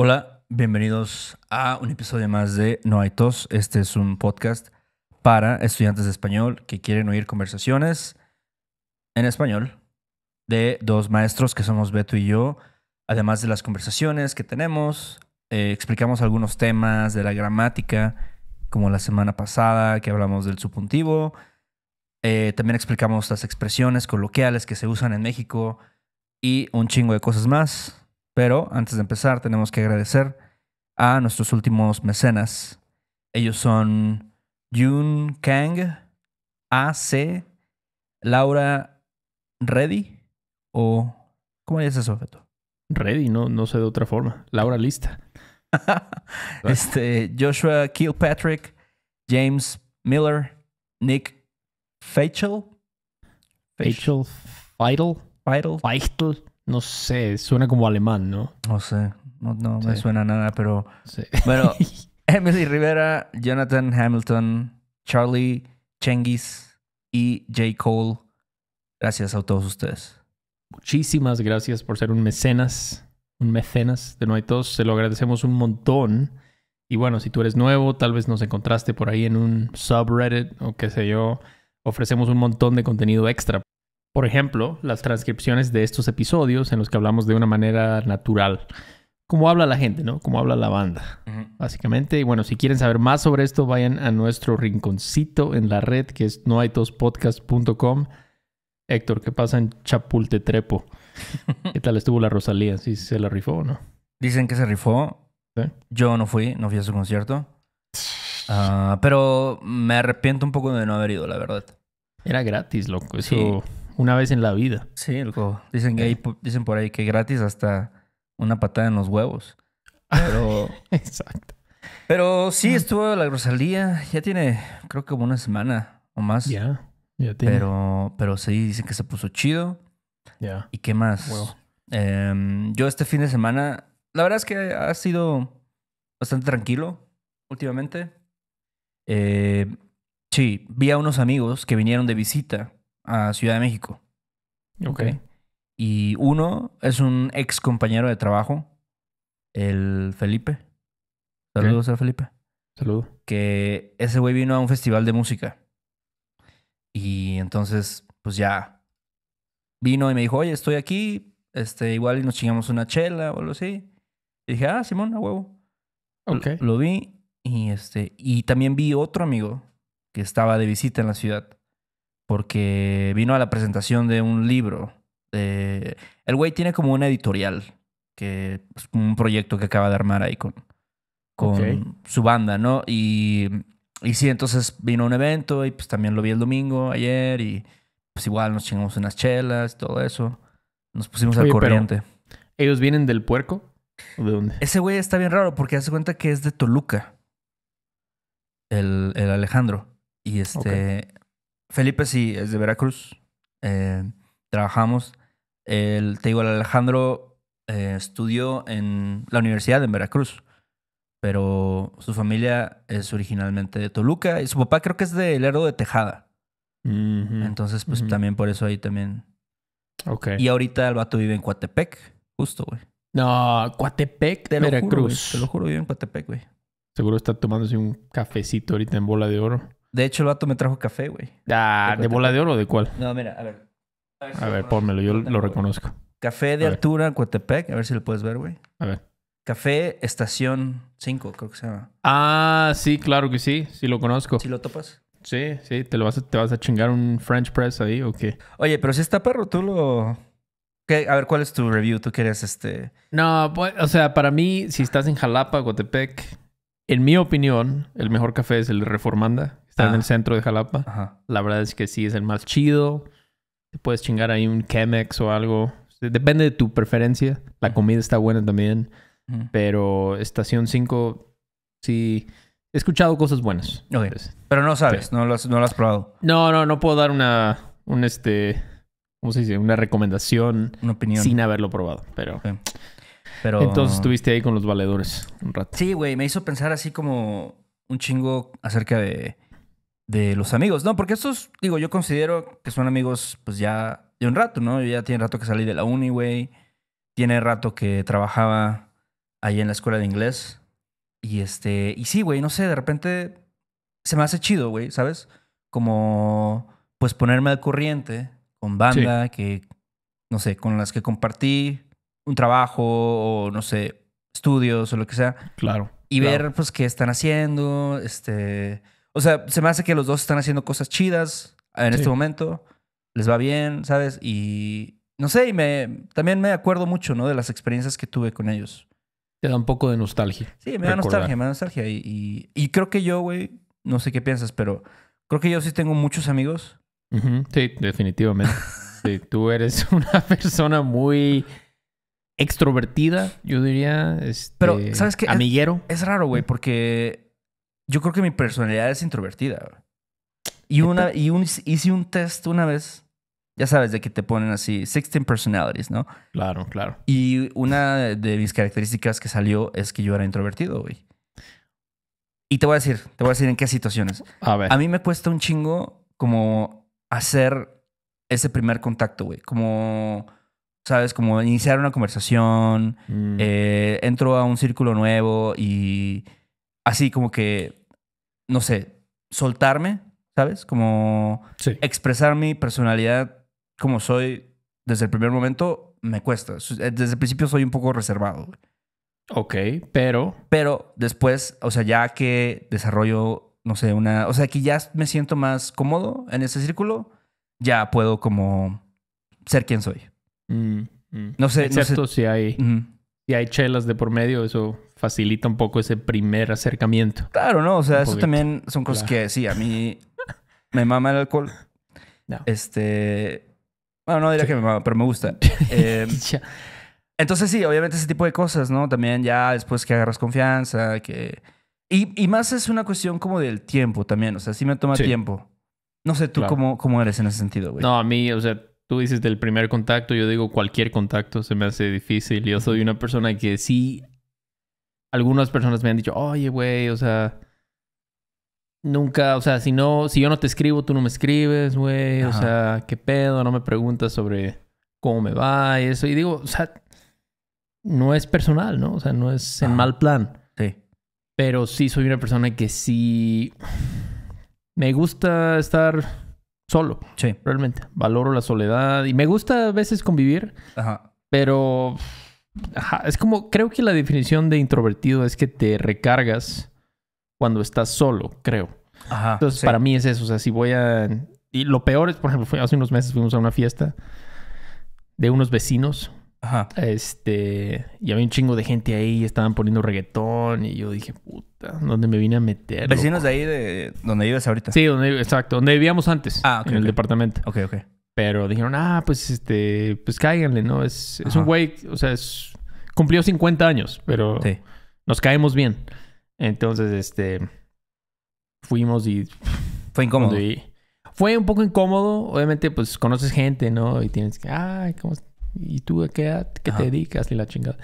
Hola, bienvenidos a un episodio más de No hay tos. Este es un podcast para estudiantes de español que quieren oír conversaciones en español de dos maestros que somos Beto y yo. Además de las conversaciones que tenemos, eh, explicamos algunos temas de la gramática, como la semana pasada que hablamos del subjuntivo. Eh, también explicamos las expresiones coloquiales que se usan en México y un chingo de cosas más. Pero antes de empezar, tenemos que agradecer a nuestros últimos mecenas. Ellos son Jun Kang, AC, Laura Reddy o... ¿Cómo dices eso, Feto? Reddy, no, no sé de otra forma. Laura Lista. este, Joshua Kilpatrick, James Miller, Nick Feichel. Feichel. Feichel. Feitel. Feitel. No sé, suena como alemán, ¿no? No sé, no, me suena nada, pero... Bueno, Emily Rivera, Jonathan Hamilton, Charlie Chengis y J. Cole, gracias a todos ustedes. Muchísimas gracias por ser un mecenas, un mecenas de No hay Todos. se lo agradecemos un montón. Y bueno, si tú eres nuevo, tal vez nos encontraste por ahí en un subreddit o qué sé yo, ofrecemos un montón de contenido extra por ejemplo, las transcripciones de estos episodios en los que hablamos de una manera natural. Como habla la gente, ¿no? Como habla la banda, básicamente. Y bueno, si quieren saber más sobre esto, vayan a nuestro rinconcito en la red, que es noaitospodcast.com. Héctor, ¿qué pasa en Chapulte Trepo? ¿Qué tal estuvo la Rosalía? ¿Sí se la rifó o no? Dicen que se rifó. Yo no fui, no fui a su concierto. Ah, pero me arrepiento un poco de no haber ido, la verdad. Era gratis, loco. Eso una vez en la vida. Sí, Dicen, que ahí, eh. dicen por ahí que gratis hasta una patada en los huevos. Pero. Exacto. Pero sí ah. estuvo la grosalía. Ya tiene, creo que como una semana o más. Ya. ya tiene. Pero, pero sí, dicen que se puso chido. Ya. ¿Y qué más? Em, yo este fin de semana, la verdad es que ha sido bastante tranquilo últimamente. Eh, sí, vi a unos amigos que vinieron de visita a Ciudad de México. Ok. Y uno es un ex compañero de trabajo, el Felipe. Saludos a Felipe. Saludos. Que ese güey vino a un festival de música. Y entonces, pues ya vino y me dijo, oye, estoy aquí, este, igual nos chingamos una chela o algo así. Y dije, ah, Simón, a huevo. Ok. Lo, lo vi y este, y también vi otro amigo que estaba de visita en la ciudad porque vino a la presentación de un libro. Eh, el güey tiene como una editorial, que pues, un proyecto que acaba de armar ahí con, con su banda, ¿no? Y, y sí, entonces vino a un evento y pues también lo vi el domingo, ayer, y pues igual nos chingamos unas chelas, todo eso. Nos pusimos al corriente. ¿Ellos vienen del puerco? ¿O de dónde? Ese güey está bien raro porque hace cuenta que es de Toluca. El, Alejandro. Y este. Felipe sí, es de Veracruz. Eh, trabajamos. El, te digo, Alejandro eh, estudió en la universidad en Veracruz, pero su familia es originalmente de Toluca y su papá creo que es de Lerdo de Tejada. Entonces, pues también por eso ahí también. Ok. Y ahorita el vato vive en Coatepec, justo, güey. No, Coatepec, de Veracruz. te lo juro, vive en Coatepec, güey. Seguro está tomándose un cafecito ahorita en bola de oro. De hecho, el vato me trajo café, güey. Ah, ¿de bola de oro o de cuál? No, mira, a ver. A ver, si yo lo reconozco. Café de Altura, Cuatepec. A ver si lo puedes ver, güey. A ver. Café Estación 5, creo que se llama. Ah, sí, claro que sí. Sí lo conozco. Si lo topas? Sí, sí. ¿Te, lo vas, a, te vas a chingar un French press ahí o qué? Oye, pero si está perro, tú lo... A ver, ¿cuál es tu review? ¿Tú quieres este...? No, pues, o sea, para mí, si estás en Jalapa, Cuatepec... en mi opinión, el mejor café es el Reformanda, Está en el centro de Jalapa. La verdad es que sí es el más chido. Te puedes chingar ahí un Chemex o algo. Depende de tu preferencia. La comida está buena también. Pero Estación 5, sí. He escuchado cosas buenas. Pero no sabes, no, lo has, no probado. No, no, no puedo dar una. Un este. ¿Cómo se dice? Una recomendación. Una opinión. Sin haberlo probado. Pero. Pero... Entonces estuviste ahí con los valedores un rato. Sí, güey, me hizo pensar así como un chingo acerca de de los amigos, ¿no? Porque estos, digo, yo considero que son amigos, pues ya de un rato, ¿no? ya tiene rato que salí de la uni, güey. Tiene rato que trabajaba ahí en la escuela de inglés. Y este, y sí, güey, no sé, de repente se me hace chido, güey, ¿sabes? Como, pues ponerme al corriente con banda que, no sé, con las que compartí un trabajo o, no sé, estudios o lo que sea. Claro. Y ver, pues, qué están haciendo, este o sea, se me hace que los dos están haciendo cosas chidas en este momento. Les va bien, ¿sabes? Y no sé, y me, también me acuerdo mucho, ¿no? De las experiencias que tuve con ellos. Te da un poco de nostalgia. Sí, me da nostalgia, me da nostalgia. Y, y, creo que yo, güey, no sé qué piensas, pero creo que yo sí tengo muchos amigos. Sí, definitivamente. sí, tú eres una persona muy extrovertida, yo diría. pero, este, ¿sabes qué? Amiguero. es raro, güey, porque yo creo que mi personalidad es introvertida. Y, una, y hice un test una vez, ya sabes, de que te ponen así, 16 personalities, ¿no? Claro, claro. Y una de mis características que salió es que yo era introvertido, güey. Y te voy a decir, te voy a decir en qué situaciones. A ver. A mí me cuesta un chingo como hacer ese primer contacto, güey. Como, ¿sabes? Como iniciar una conversación. Mm. Eh, entro a un círculo nuevo y así como que no sé, soltarme, ¿sabes? Como expresar mi personalidad como soy desde el primer momento me cuesta. Eh, desde el principio soy un poco reservado. Ok, pero... Pero después, o sea, ya que desarrollo, no sé, una... O sea, que ya me siento más cómodo en ese círculo, ya puedo como ser quien soy. Mm, mm. No sé... si hay... Si hay chelas de por medio, eso facilita un poco ese primer acercamiento. Claro, ¿no? O sea, eso también son cosas que sí, a mí me mama el alcohol. No. Este. Bueno, no diría que me mama, pero me gusta. Em, entonces, sí, obviamente ese tipo de cosas, ¿no? También ya después que agarras confianza, que. Y, y más es una cuestión como del tiempo también. O sea, sí me toma tiempo. No sé tú cómo, cómo eres en ese sentido, güey. No, a mí, o sea, tú dices del primer contacto, yo digo cualquier contacto se me hace difícil. Yo soy una persona que sí algunas personas me han dicho, oye, güey, o sea, nunca, o sea, si no, si yo no te escribo, tú no me escribes, güey, o sea, qué pedo, no me preguntas sobre cómo me va y eso. Y digo, o sea, no es personal, ¿no? O sea, no es en mal plan. Sí. Pero sí soy una persona que sí me gusta estar solo. Sí. Realmente. Valoro la soledad y me gusta a veces convivir. Ajá. Pero Ajá, es como, creo que la definición de introvertido es que te recargas cuando estás solo, creo. Ajá, Entonces, para mí es eso. O sea, si voy a. Y lo peor es, por ejemplo, hace unos meses fuimos a una fiesta de unos vecinos. Ajá. Este. Y había un chingo de gente ahí, estaban poniendo reggaetón. Y yo dije, puta, ¿dónde me vine a meter? Vecinos de ahí de donde vives ahorita. Sí, donde, exacto, donde vivíamos antes. Ah, En el departamento. Ok, ok. Pero dijeron, ah, pues este, pues cáiganle, ¿no? Es, es un güey, o sea, es, cumplió 50 años, pero nos caemos bien. Entonces, este, fuimos y... Fue incómodo. fue un poco incómodo, obviamente, pues conoces gente, ¿no? Y tienes que, ay, ¿cómo? ¿Y tú a qué, qué te dedicas? Y la chingada.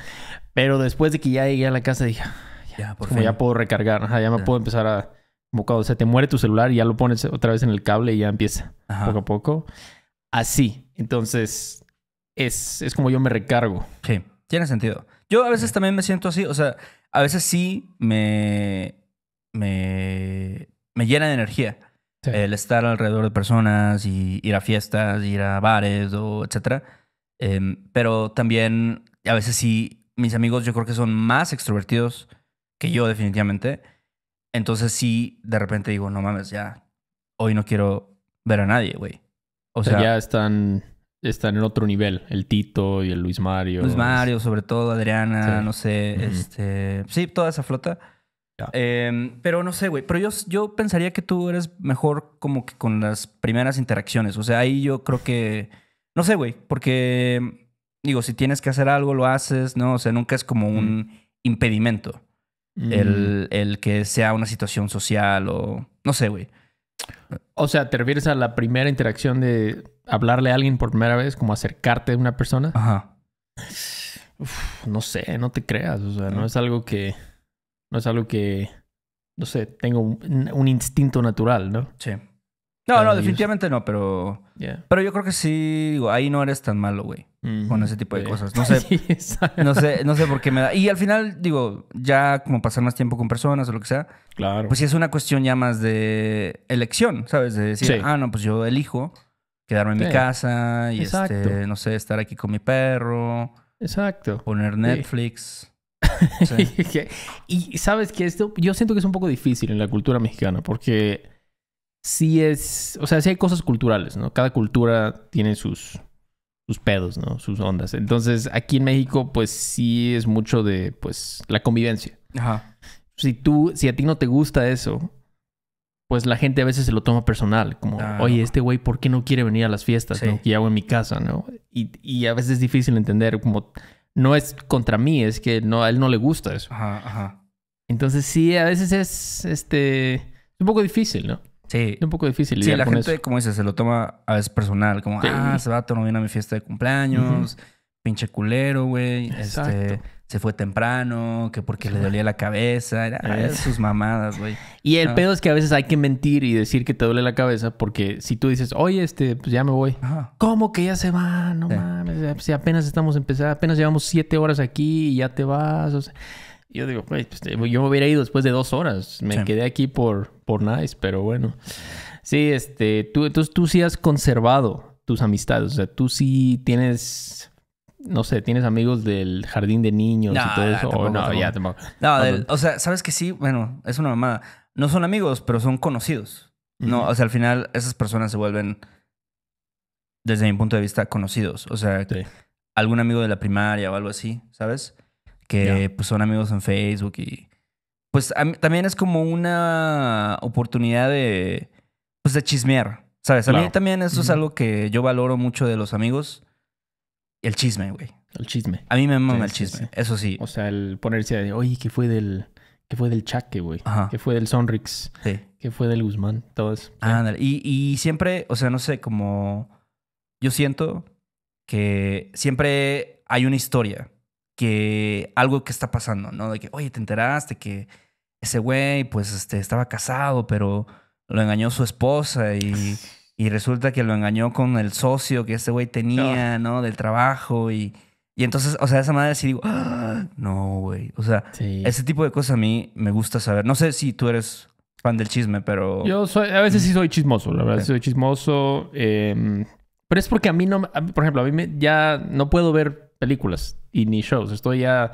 Pero después de que ya llegué a la casa, dije, ah, ya, ya como ya puedo recargar, ya me puedo empezar a... O sea, te muere tu celular y ya lo pones otra vez en el cable y ya empieza poco a poco así. Entonces, es, como yo me recargo. Sí, tiene sentido. Yo a veces también me siento así, o sea, a veces sí me, me, llena de energía. El estar alrededor de personas y ir a fiestas, ir a bares, o etcétera. Em, pero también a veces sí, mis amigos yo creo que son más extrovertidos que yo definitivamente. Entonces sí, de repente digo, no mames, ya, hoy no quiero ver a nadie, güey. O sea, ya están, están en otro nivel. El Tito y el Luis Mario. Luis Mario, sobre todo, Adriana, no sé. este, sí, toda esa flota. Em, pero no sé, güey. Pero yo, yo pensaría que tú eres mejor como que con las primeras interacciones. O sea, ahí yo creo que. No sé, güey. Porque, digo, si tienes que hacer algo, lo haces, ¿no? O sea, nunca es como un mm. impedimento El, mm. el que sea una situación social o. No sé, güey. O sea, ¿te refieres a la primera interacción de hablarle a alguien por primera vez, como acercarte a una persona? Ajá. no sé, no te creas. O sea, no es algo que. No es algo que. No sé, tengo un, instinto natural, ¿no? Sí. No, no, definitivamente no, pero. Pero yo creo que sí, ahí no eres tan malo, güey con ese tipo de cosas. No sé, no sé, no sé por qué me da. Y al final, digo, ya como pasar más tiempo con personas o lo que sea, claro. pues si es una cuestión ya más de elección, ¿sabes? De decir, ah, no, pues yo elijo quedarme en mi casa y este, no sé, estar aquí con mi perro. Exacto. Poner Netflix. y sabes que esto, yo siento que es un poco difícil en la cultura mexicana, porque si es, o sea, si hay cosas culturales, ¿no? Cada cultura tiene sus, sus pedos, ¿no? Sus ondas. Entonces, aquí en México, pues sí es mucho de, pues, la convivencia. Ajá. Si tú, si a ti no te gusta eso, pues la gente a veces se lo toma personal. Como, oye, este güey, ¿por qué no quiere venir a las fiestas ¿no? que hago en mi casa, no? Y, y, a veces es difícil entender, como, no es contra mí, es que no, a él no le gusta eso. Ajá, ajá. Entonces, sí, a veces es, este, un poco difícil, ¿no? Sí. un poco difícil. Sí, la gente, como dices, se lo toma a veces personal. Como, ah ah, va vato no viene a mi fiesta de cumpleaños. Pinche culero, güey. Este, se fue temprano, que porque le dolía la cabeza. Era, ah, sus mamadas, güey. Y el pedo es que a veces hay que mentir y decir que te duele la cabeza porque si tú dices, oye, este, pues ya me voy. ¿Cómo que ya se va? No mames. Si pues apenas estamos empezando, apenas llevamos siete horas aquí y ya te vas. O sea, yo pues, digo, yo me hubiera ido después de dos horas. Me quedé aquí por, por nice, pero bueno. Sí, este, tú, entonces tú sí has conservado tus amistades. O sea, tú sí tienes no sé, tienes amigos del jardín de niños y todo eso. o no, ah, No, o sea, sabes que sí, bueno, es una mamada. No son amigos, pero son conocidos. No, o sea, al final esas personas se vuelven, desde mi punto de vista, conocidos. O sea, algún amigo de la primaria o algo así, ¿sabes? que pues, son amigos en Facebook y pues también es como una oportunidad de, pues, de chismear, ¿sabes? A mí también eso es algo que yo valoro mucho de los amigos, el chisme, güey. El chisme. A mí me mama el chisme, eso sí. O sea, el ponerse de, oye, ¿qué fue del, qué fue del Chaque, güey? ¿Qué fue del Sonrix? Sí. ¿Qué fue del Guzmán? Todo Ah, y, y siempre, o sea, no sé, como yo siento que siempre hay una historia que algo que está pasando, ¿no? De que, oye, te enteraste que ese güey, pues, este, estaba casado, pero lo engañó su esposa y, y resulta que lo engañó con el socio que ese güey tenía, ah. ¿no? Del trabajo y... Y entonces, o sea, esa madre sí digo, ¡Ah! no, güey. O sea, ese tipo de cosas a mí me gusta saber. No sé si tú eres fan del chisme, pero... Yo soy, a veces sí soy chismoso, la verdad, soy chismoso. Em, pero es porque a mí no, por ejemplo, a mí me, ya no puedo ver películas y ni shows. Esto ya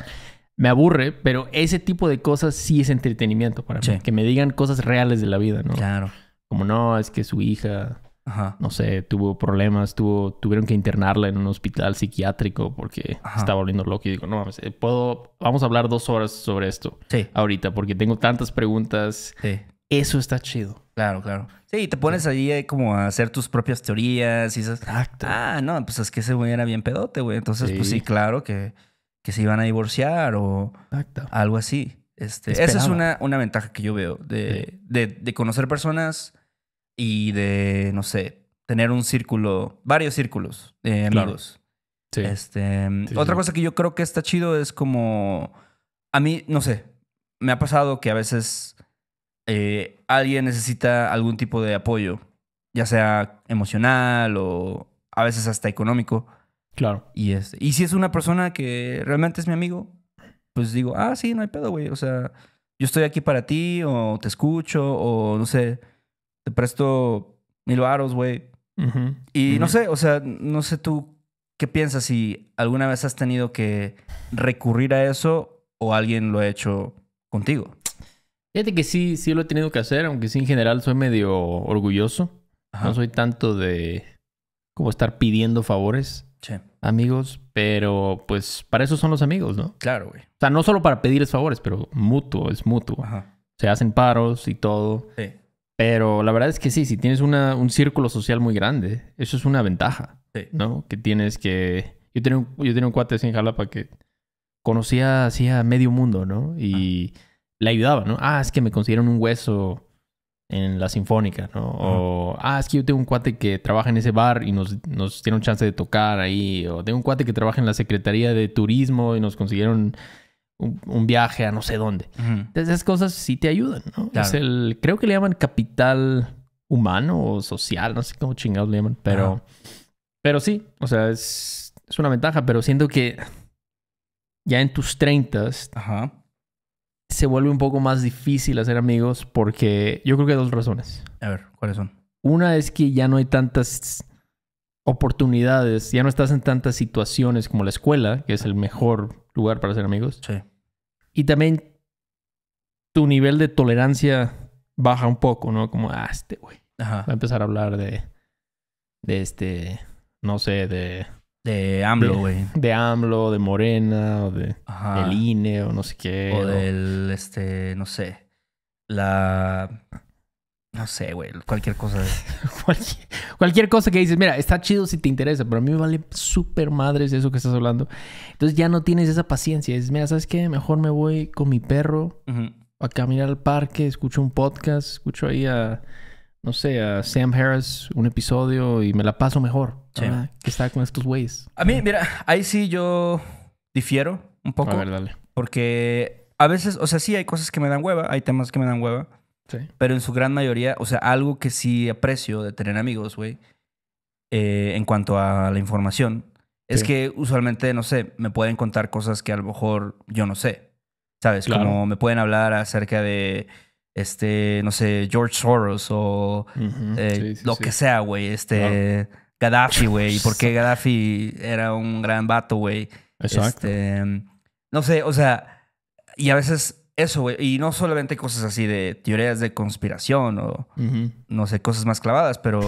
me aburre, pero ese tipo de cosas sí es entretenimiento para mí. Que me digan cosas reales de la vida, ¿no? Claro. Como no, es que su hija, no sé, tuvo problemas, tuvo, tuvieron que internarla en un hospital psiquiátrico porque estaba volviendo loco. Y digo, no mames, eh, puedo, vamos a hablar dos horas sobre esto ahorita porque tengo tantas preguntas. Eso está chido. Claro, claro. Sí, te pones ahí eh, como a hacer tus propias teorías y esas. Exacto. Ah, no, pues es que ese güey era bien pedote, güey. Entonces, pues sí, claro que, que se iban a divorciar o algo así. Este, esa es una, una ventaja que yo veo de, conocer personas y de, no sé, tener un círculo, varios círculos de Este, otra cosa que yo creo que está chido es como, a mí, no sé, me ha pasado que a veces eh, alguien necesita algún tipo de apoyo, ya sea emocional o a veces hasta económico. Claro. Y, es, y si es una persona que realmente es mi amigo, pues digo, ah, sí, no hay pedo, güey. O sea, yo estoy aquí para ti, o te escucho, o no sé, te presto mil varos, güey. Y no sé, o sea, no sé tú qué piensas si alguna vez has tenido que recurrir a eso o alguien lo ha hecho contigo. Fíjate que sí, sí lo he tenido que hacer, aunque sí en general soy medio orgulloso. Ajá. No soy tanto de como estar pidiendo favores. Sí. Amigos, pero pues para eso son los amigos, ¿no? Claro, güey. O sea, no solo para pedirles favores, pero mutuo, es mutuo. Ajá. Se hacen paros y todo. Sí. Pero la verdad es que sí, si tienes una, un círculo social muy grande, eso es una ventaja, ¿no? Que tienes que... Yo tenía un, yo tenía un cuate así en Jalapa que conocía así a medio mundo, ¿no? Y le ayudaba, ¿no? Ah, es que me consiguieron un hueso en la sinfónica, ¿no? O, ah, es que yo tengo un cuate que trabaja en ese bar y nos, nos dieron chance de tocar ahí. O tengo un cuate que trabaja en la Secretaría de Turismo y nos consiguieron un, viaje a no sé dónde. Entonces, esas cosas sí te ayudan, ¿no? Es el, creo que le llaman capital humano o social, no sé cómo chingados le llaman, pero, pero sí, o sea, es, es una ventaja, pero siento que ya en tus 30 Ajá se vuelve un poco más difícil hacer amigos porque yo creo que hay dos razones. A ver, ¿cuáles son? Una es que ya no hay tantas oportunidades, ya no estás en tantas situaciones como la escuela, que es el mejor lugar para hacer amigos. Sí. Y también tu nivel de tolerancia baja un poco, ¿no? Como, ah, este güey. Va a empezar a hablar de, de este, no sé, de de AMLO, güey. De, AMLO, de Morena, o de, Ajá. del INE, o no sé qué. O, del, este, no sé. La... No sé, güey. Cualquier cosa. cualquier, cosa que dices, mira, está chido si te interesa, pero a mí me vale súper madres eso que estás hablando. Entonces ya no tienes esa paciencia. Dices, mira, ¿sabes qué? Mejor me voy con mi perro a caminar al parque, escucho un podcast, escucho ahí a, no sé, a Sam Harris un episodio y me la paso mejor. Ah, que estaba con estos güeyes. A mí, mira, ahí sí yo difiero un poco. A ver, dale. Porque a veces, o sea, sí hay cosas que me dan hueva, hay temas que me dan hueva. Sí. Pero en su gran mayoría, o sea, algo que sí aprecio de tener amigos, güey, eh, en cuanto a la información, es que usualmente, no sé, me pueden contar cosas que a lo mejor yo no sé. ¿Sabes? Como me pueden hablar acerca de, este, no sé, George Soros o eh, lo que sea, güey. Este, Gaddafi, güey, y por qué Gaddafi era un gran vato, güey. Exacto. Este, no sé, o sea, y a veces eso, güey, y no solamente cosas así de teorías de conspiración o no sé, cosas más clavadas, pero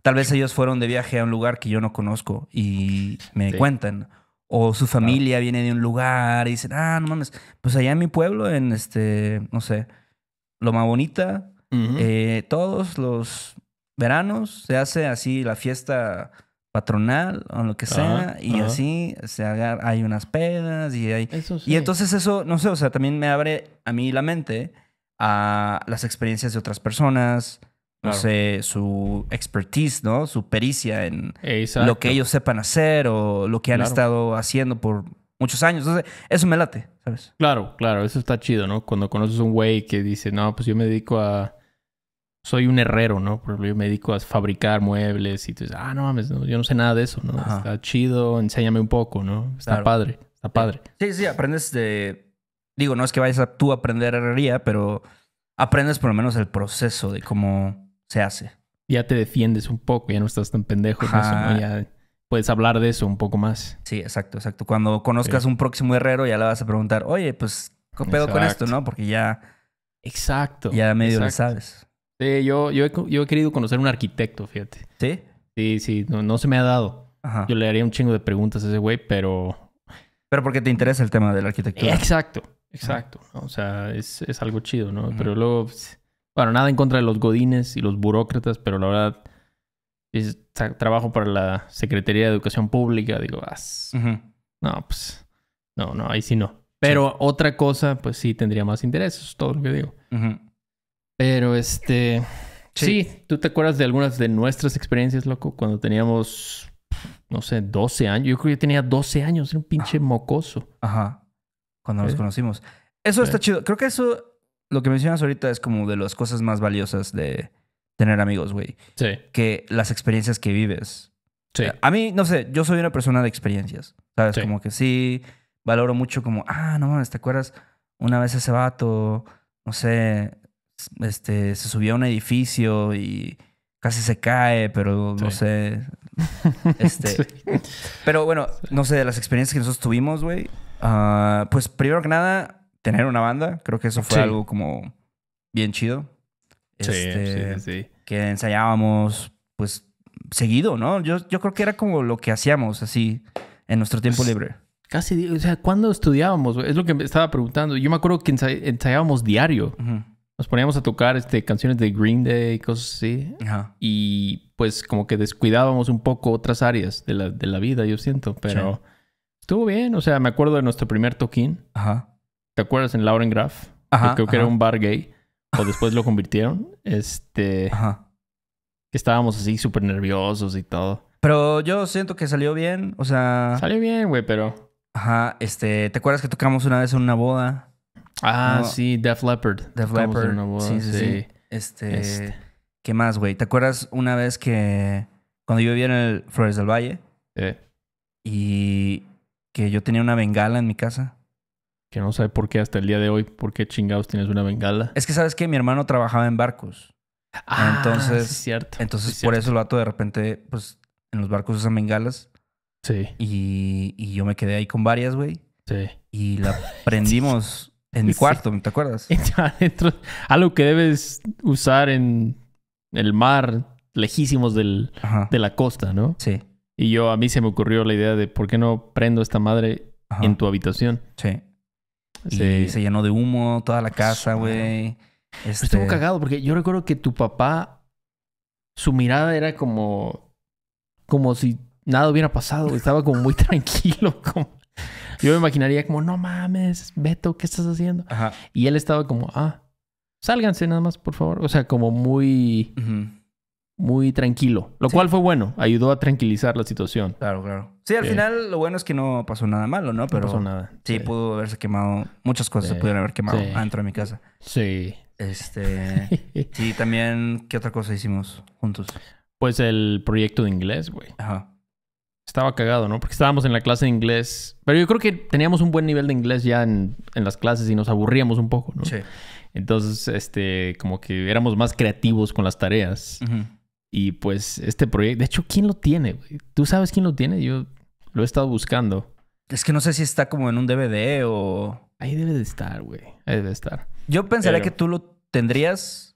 tal vez ellos fueron de viaje a un lugar que yo no conozco y me cuentan. O su familia viene de un lugar y dicen, ah, no mames, pues allá en mi pueblo, en este, no sé, Loma Bonita, eh, todos los veranos se hace así la fiesta patronal o lo que sea, y así se hay unas pedas y hay... Y entonces eso, no sé, o sea, también me abre a mí la mente a las experiencias de otras personas, no sé, su expertise, ¿no? Su pericia en lo que ellos sepan hacer o lo que han estado haciendo por muchos años. Entonces, eso me late, ¿sabes? Claro, claro, eso está chido, ¿no? Cuando conoces un güey que dice, no, pues yo me dedico a soy un herrero, ¿no? Porque yo me dedico a fabricar muebles y tú dices, ah, no mames, yo no sé nada de eso, ¿no? Está chido, enséñame un poco, ¿no? Está padre, está eh, padre. Sí, sí, aprendes de... Digo, no es que vayas a tú a aprender herrería, pero aprendes por lo menos el proceso de cómo se hace. Ya te defiendes un poco, ya no estás tan pendejo Ya puedes hablar de eso un poco más. Sí, exacto, exacto. Cuando conozcas un próximo herrero ya le vas a preguntar, oye, pues, ¿qué pedo con esto, no? Porque ya... Exacto. Ya medio lo sabes. Sí, yo, yo, he, querido conocer un arquitecto, fíjate. ¿Sí? Sí, sí, no, se me ha dado. Yo le haría un chingo de preguntas a ese güey, pero... Pero porque te interesa el tema de la arquitectura. Exacto, exacto. O sea, es, es, algo chido, ¿no? Pero luego... Pues, bueno, nada en contra de los godines y los burócratas, pero la verdad... Es, trabajo para la Secretaría de Educación Pública, digo, ah, no, pues... No, no, ahí sí no. Pero otra cosa, pues sí tendría más interés, es todo lo que digo. Ajá. Pero este. Sí. ¿tú te acuerdas de algunas de nuestras experiencias, loco? Cuando teníamos, no sé, 12 años. Yo creo que yo tenía 12 años, era un pinche mocoso. Ajá. Cuando nos eh. conocimos. Eso está eh. chido. Creo que eso, lo que mencionas ahorita es como de las cosas más valiosas de tener amigos, güey. Sí. Que las experiencias que vives. Sí. Eh, a mí, no sé, yo soy una persona de experiencias. ¿Sabes? Como que sí, valoro mucho como, ah, no mames, ¿te acuerdas? Una vez ese vato, no sé, este, se subió a un edificio y casi se cae, pero no sé. Este, Pero bueno, no sé, de las experiencias que nosotros tuvimos, güey. Ah, pues primero que nada, tener una banda. Creo que eso fue algo como bien chido. sí, este, sí, sí. Que ensayábamos, pues, seguido, ¿no? Yo, yo creo que era como lo que hacíamos así en nuestro tiempo pues, libre. Casi, o sea, ¿cuándo estudiábamos? Es lo que me estaba preguntando. Yo me acuerdo que ensayábamos diario nos poníamos a tocar este, canciones de Green Day y cosas así. Ajá. Y pues como que descuidábamos un poco otras áreas de la, de la vida, yo siento. Pero estuvo bien. O sea, me acuerdo de nuestro primer toquín. Ajá. ¿Te acuerdas en Lauren Graf? Ajá. creo que era un bar gay. O después lo convirtieron. Este. Ajá. estábamos así súper nerviosos y todo. Pero yo siento que salió bien. O sea. Salió bien, güey, pero. Ajá. Este. ¿Te acuerdas que tocamos una vez en una boda? Ah, sí, Def Leppard. Def Leppard. Sí, sí, sí. Este, este, ¿Qué más, güey? ¿Te acuerdas una vez que cuando yo vivía en el Flores del Valle? Sí. Y que yo tenía una bengala en mi casa. Que no sabe por qué hasta el día de hoy, por qué chingados tienes una bengala. Es que sabes que mi hermano trabajaba en barcos. Ah, entonces, cierto. Entonces, por eso el vato de repente, pues, en los barcos usan bengalas. Sí. Y, y yo me quedé ahí con varias, güey. Sí. Y la prendimos en mi cuarto, ¿te acuerdas? algo que debes usar en el mar, lejísimos del, de la costa, ¿no? Sí. Y yo, a mí se me ocurrió la idea de por qué no prendo esta madre en tu habitación. Sí. Se, llenó de humo toda la casa, güey. Este estuvo cagado porque yo recuerdo que tu papá, su mirada era como, como si nada hubiera pasado. Estaba como muy tranquilo, como Yo me imaginaría como, no mames, Beto, ¿qué estás haciendo? Ajá. Y él estaba como, ah, sálganse nada más, por favor. O sea, como muy, muy tranquilo. Lo cual fue bueno, ayudó a tranquilizar la situación. Claro, claro. Sí, al final lo bueno es que no pasó nada malo, ¿no? Pero no pasó nada. Sí, pudo haberse quemado, muchas cosas se pudieron haber quemado adentro de mi casa. Sí. Este. sí, también, ¿qué otra cosa hicimos juntos? Pues el proyecto de inglés, güey. Ajá. Estaba cagado, ¿no? Porque estábamos en la clase de inglés. Pero yo creo que teníamos un buen nivel de inglés ya en, las clases y nos aburríamos un poco, ¿no? Sí. Entonces, este, como que éramos más creativos con las tareas. Y pues este proyecto, de hecho, ¿quién lo tiene? ¿Tú sabes quién lo tiene? Yo lo he estado buscando. Es que no sé si está como en un DVD o... Ahí debe de estar, güey. Ahí debe de estar. Yo pensaría que tú lo tendrías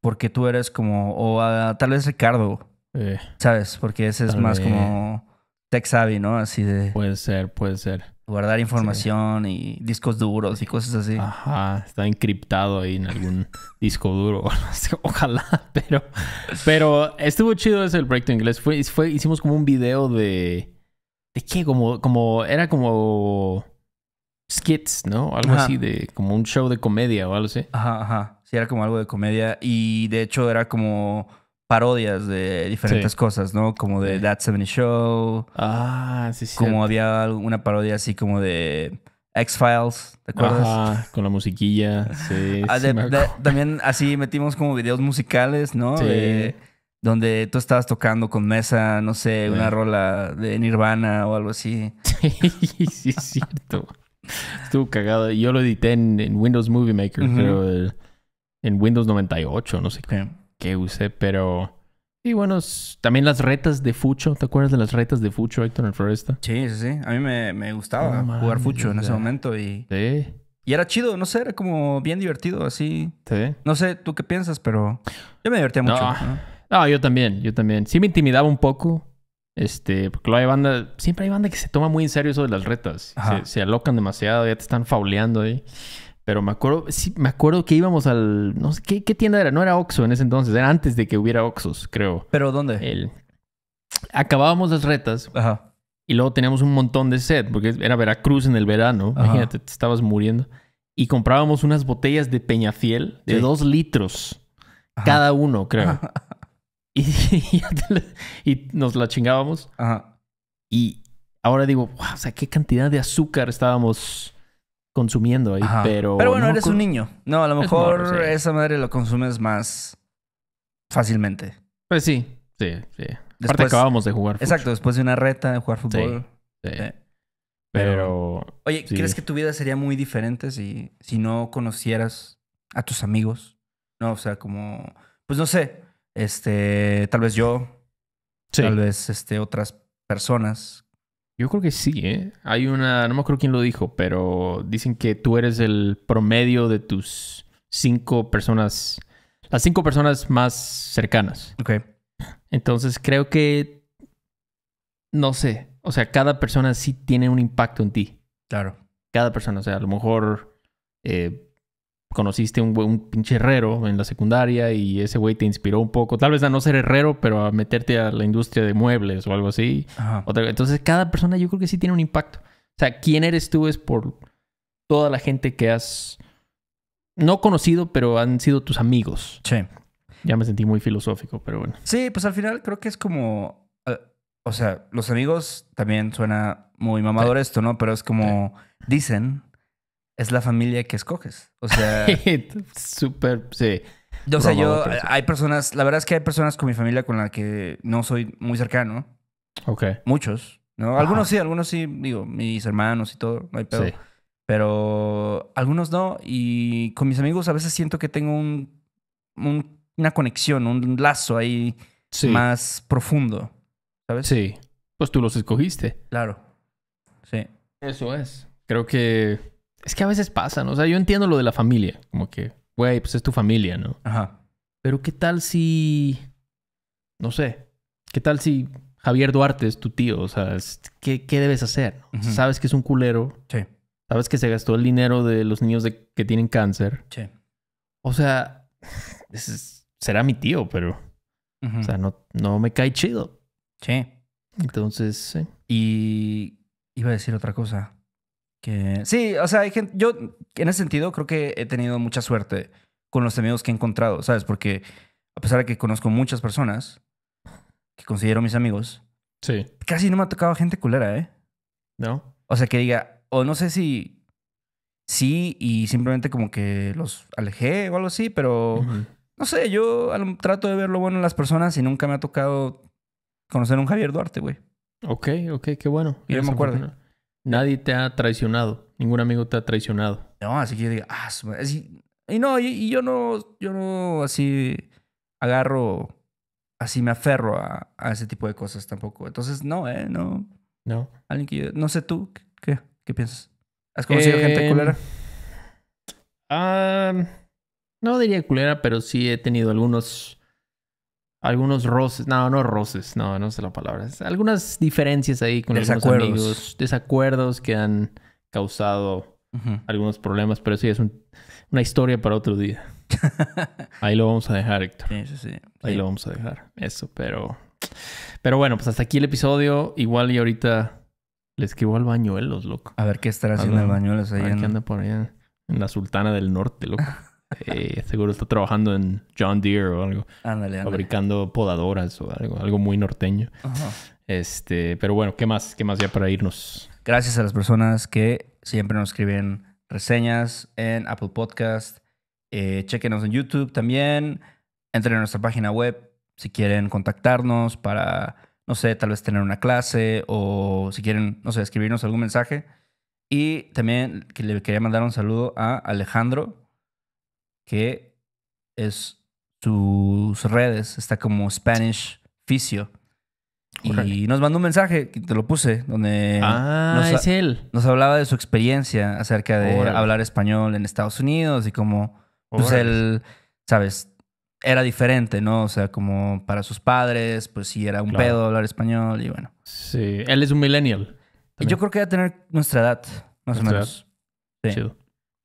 porque tú eres como... O ah, tal vez Ricardo. Eh, ¿Sabes? Porque ese es más como tech savvy, ¿no? Así de. Puede ser, puede ser. Guardar información y discos duros y cosas así. Ajá, está encriptado ahí en algún disco duro. Ojalá, pero. Pero estuvo chido ese el proyecto inglés. Fue, hicimos como un video de. ¿De qué? Como. como era como. Skits, ¿no? Algo así de. Como un show de comedia o algo así. Ajá, ajá. Sí, era como algo de comedia. Y de hecho era como parodias de diferentes cosas, ¿no? Como de That 70 Show. Ah, sí, sí. Como había una parodia así como de X-Files, ¿te acuerdas? Ah, con la musiquilla, sí. Ah, también así metimos como videos musicales, ¿no? Sí. donde tú estabas tocando con mesa, no sé, una rola de Nirvana o algo así. Sí, sí, es cierto. Estuvo cagado. Yo lo edité en, Windows Movie Maker, pero en Windows 98, no sé qué que usé, pero... Y bueno, también las retas de Fucho. ¿Te acuerdas de las retas de Fucho, Héctor, en Floresta? Sí, sí, sí. A mí me, gustaba jugar Fucho en ese momento y... Sí. Y era chido, no sé, era como bien divertido, así. Sí. No sé tú qué piensas, pero yo me divertía mucho. ah yo también, yo también. Sí me intimidaba un poco, este, porque luego hay banda, siempre hay banda que se toma muy en serio eso de las retas. Se, se, alocan demasiado, ya te están fauleando ahí. Pero me acuerdo, me acuerdo que íbamos al. No sé, ¿qué, tienda era? No era Oxxo en ese entonces, era antes de que hubiera Oxxos, creo. ¿Pero dónde? acabábamos las retas. Y luego teníamos un montón de sed, porque era Veracruz en el verano. Imagínate, te estabas muriendo. Y comprábamos unas botellas de Peñafiel de dos litros. Cada uno, creo. Y, nos la chingábamos. Y ahora digo, o sea, qué cantidad de azúcar estábamos consumiendo ahí, pero... Pero bueno, eres un niño. No, a lo mejor esa madre lo consumes más fácilmente. Pues sí, sí, sí. Después, Aparte acabamos de jugar Exacto, después de una reta de jugar fútbol. Sí, Pero, pero... Oye, ¿crees que tu vida sería muy diferente si, si no conocieras a tus amigos? No, o sea, como... Pues no sé, este... Tal vez yo... Tal vez este, otras personas yo creo que sí, ¿eh? Hay una, no me acuerdo quién lo dijo, pero dicen que tú eres el promedio de tus cinco personas, las cinco personas más cercanas. Ok. Entonces creo que, no sé, o sea, cada persona sí tiene un impacto en ti. Claro. Cada persona, o sea, a lo mejor eh, conociste un, un pinche herrero en la secundaria y ese güey te inspiró un poco, tal vez a no ser herrero, pero a meterte a la industria de muebles o algo así. entonces, cada persona yo creo que sí tiene un impacto. O sea, quién eres tú es por toda la gente que has no conocido, pero han sido tus amigos. Sí. Ya me sentí muy filosófico, pero bueno. Sí, pues al final creo que es como. Eh, o sea, los amigos también suena muy mamador esto, ¿no? Pero es como. Dicen es la familia que escoges. O sea. Súper, sí. O sea, yo. Hay personas. La verdad es que hay personas con mi familia con la que no soy muy cercano. Ok. Muchos. ¿no? Algunos sí, algunos sí. Digo, mis hermanos y todo. No hay pedo. Sí. Pero algunos no. Y con mis amigos a veces siento que tengo un, un una conexión, un lazo ahí más profundo. ¿Sabes? Sí. Pues tú los escogiste. Claro. Sí. Eso es. Creo que es que a veces pasan, o sea, yo entiendo lo de la familia, como que, güey, pues es tu familia, ¿no? Ajá. Pero ¿qué tal si, no sé, qué tal si Javier Duarte es tu tío? O sea, ¿qué, qué debes hacer? Sabes que es un culero. Sí. Sabes que se gastó el dinero de los niños de... que tienen cáncer. Sí. O sea, será mi tío, pero... O sea, no, no me cae chido. Sí. Entonces, sí. Y iba a decir otra cosa sí, o sea, hay gente, yo en ese sentido creo que he tenido mucha suerte con los amigos que he encontrado, ¿sabes? Porque a pesar de que conozco muchas personas que considero mis amigos, sí. casi no me ha tocado gente culera, ¿eh? No. O sea, que diga, o no sé si sí y simplemente como que los alejé o algo así, pero no sé, yo trato de ver lo bueno en las personas y nunca me ha tocado conocer un Javier Duarte, güey. Ok, ok, qué bueno. Y yo me acuerdo. Nadie te ha traicionado. Ningún amigo te ha traicionado. No, así que yo digo, ah, y no, y, yo no, yo no así agarro, así me aferro a, ese tipo de cosas tampoco. Entonces, no, eh, no. No. Alguien que yo, no sé tú, ¿qué, qué piensas? ¿Has conocido gente em, culera? no diría culera, pero sí he tenido algunos algunos roces, no, no roces, no, no sé la palabra. Algunas diferencias ahí con los amigos, desacuerdos que han causado algunos problemas, pero eso es una historia para otro día. ahí lo vamos a dejar, Héctor. Sí, Ahí lo vamos a dejar. Eso, pero pero bueno, pues hasta aquí el episodio. Igual y ahorita le escribo al bañuelos, loco. A ver qué estará haciendo el bañuelos ahí. qué anda por allá en la Sultana del Norte, loco. Eh, seguro este está trabajando en John Deere o algo. Fabricando podadoras o algo, algo muy norteño. Este, pero bueno, ¿qué más? ¿Qué más ya para irnos? Gracias a las personas que siempre nos escriben reseñas en Apple Podcast. Eh, chequenos en YouTube también. Entren a nuestra página web si quieren contactarnos para, no sé, tal vez tener una clase o si quieren, no sé, escribirnos algún mensaje. Y también que le quería mandar un saludo a Alejandro, que es sus redes, está como Spanish Ficio Y nos mandó un mensaje, que te lo puse, donde ah, nos, nos hablaba de su experiencia acerca de hablar español en Estados Unidos y cómo pues, él, sabes, era diferente, ¿no? O sea, como para sus padres, pues sí era un pedo hablar español y bueno. Sí, él es un millennial. y Yo creo que va a tener nuestra edad, más o menos. Sí.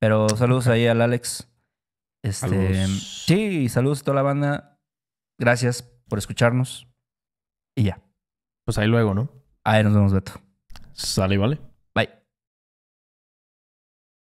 Pero saludos ahí al Alex. Este, Sí, saludos a toda la banda. Gracias por escucharnos. Y ya. Pues ahí luego, ¿no? Ahí nos vemos, Beto. Sale vale.